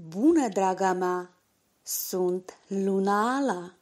Bună, draga mea! Sunt Luna Ala!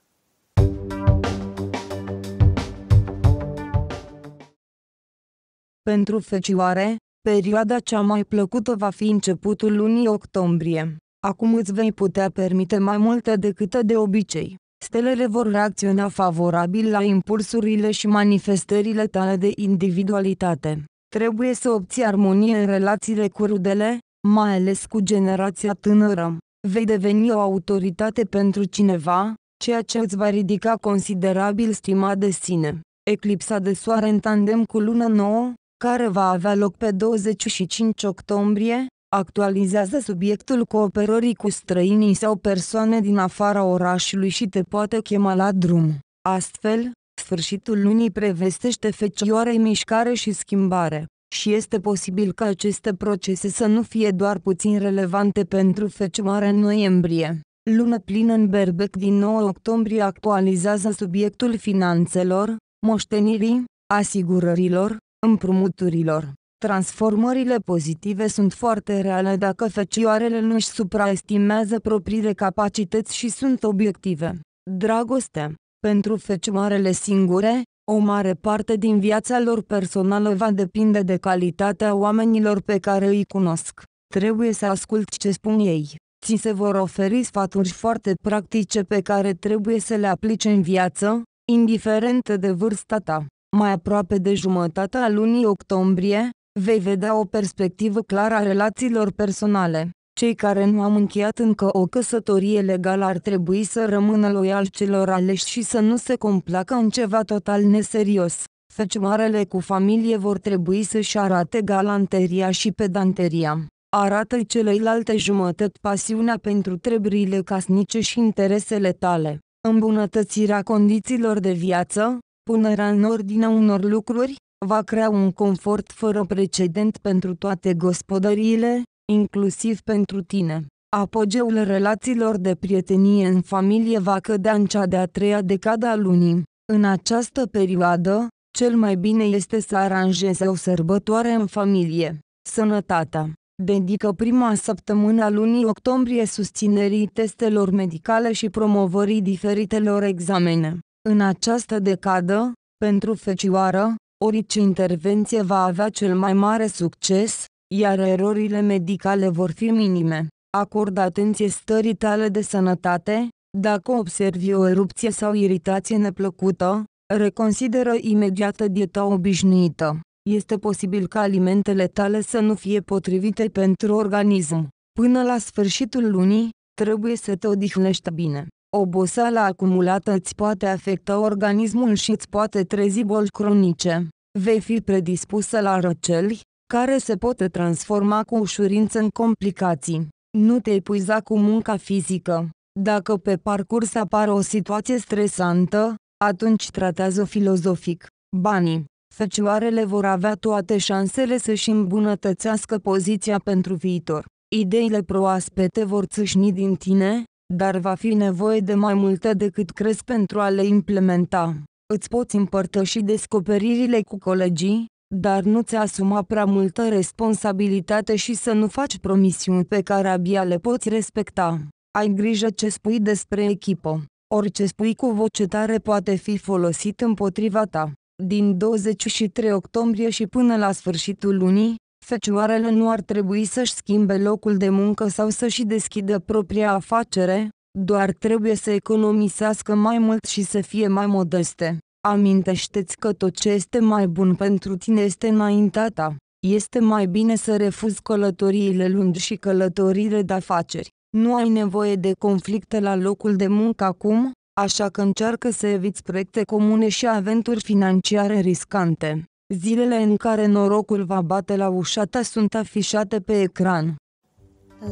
Pentru fecioare, perioada cea mai plăcută va fi începutul lunii octombrie. Acum îți vei putea permite mai multe decât de obicei. Stelele vor reacționa favorabil la impulsurile și manifestările tale de individualitate. Trebuie să obții armonie în relațiile cu rudele, mai ales cu generația tânără, vei deveni o autoritate pentru cineva, ceea ce îți va ridica considerabil stima de sine. Eclipsa de soare în tandem cu luna nouă, care va avea loc pe 25 octombrie, actualizează subiectul cooperării cu străinii sau persoane din afara orașului și te poate chema la drum. Astfel, sfârșitul lunii prevestește fecioarei mișcare și schimbare și este posibil ca aceste procese să nu fie doar puțin relevante pentru fecioară în noiembrie. Lună plină în Berbec din 9 octombrie actualizează subiectul finanțelor, moștenirii, asigurărilor, împrumuturilor. Transformările pozitive sunt foarte reale dacă fecioarele nu își supraestimează propriile capacități și sunt obiective. Dragoste pentru fecioarele singure, o mare parte din viața lor personală va depinde de calitatea oamenilor pe care îi cunosc. Trebuie să ascult ce spun ei. Ți se vor oferi sfaturi foarte practice pe care trebuie să le aplici în viață, indiferent de vârsta ta. Mai aproape de jumătatea lunii octombrie, vei vedea o perspectivă clară a relațiilor personale. Cei care nu au încheiat încă o căsătorie legală ar trebui să rămână loiali celor aleși și să nu se complacă în ceva total neserios. Fecioarele cu familie vor trebui să-și arate galanteria și pedanteria. Arată celelalte jumătăți pasiunea pentru treburile casnice și interesele tale. Îmbunătățirea condițiilor de viață, punerea în ordine unor lucruri, va crea un confort fără precedent pentru toate gospodăriile, inclusiv pentru tine. Apogeul relațiilor de prietenie în familie va cădea în cea de-a treia decada a lunii. În această perioadă, cel mai bine este să aranjeze o sărbătoare în familie. Sănătatea Dedică prima săptămână a lunii octombrie susținerii testelor medicale și promovării diferitelor examene. În această decadă, pentru fecioară, orice intervenție va avea cel mai mare succes, iar erorile medicale vor fi minime. Acordă atenție stării tale de sănătate, dacă observi o erupție sau iritație neplăcută, reconsideră imediată dieta obișnuită. Este posibil ca alimentele tale să nu fie potrivite pentru organism. Până la sfârșitul lunii, trebuie să te odihnești bine. Oboseala acumulată îți poate afecta organismul și îți poate trezi boli cronice. Vei fi predispusă la răceli, care se pot transforma cu ușurință în complicații. Nu te epuiza cu munca fizică. Dacă pe parcurs apare o situație stresantă, atunci tratează filozofic. Banii. Fecioarele vor avea toate șansele să-și îmbunătățească poziția pentru viitor. Ideile proaspete vor țâșni din tine, dar va fi nevoie de mai multe decât crezi pentru a le implementa. Îți poți împărtăși descoperirile cu colegii, dar nu ți asuma prea multă responsabilitate și să nu faci promisiuni pe care abia le poți respecta. Ai grijă ce spui despre echipă. Orice spui cu voce tare poate fi folosit împotriva ta. Din 23 octombrie și până la sfârșitul lunii, fecioarele nu ar trebui să-și schimbe locul de muncă sau să-și deschidă propria afacere, doar trebuie să economisească mai mult și să fie mai modeste. Amintește-ți că tot ce este mai bun pentru tine este înaintea ta. Este mai bine să refuzi călătoriile lungi și călătoriile de afaceri. Nu ai nevoie de conflicte la locul de muncă acum, așa că încearcă să eviți proiecte comune și aventuri financiare riscante. Zilele în care norocul va bate la ușa ta sunt afișate pe ecran.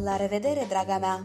La revedere, draga mea!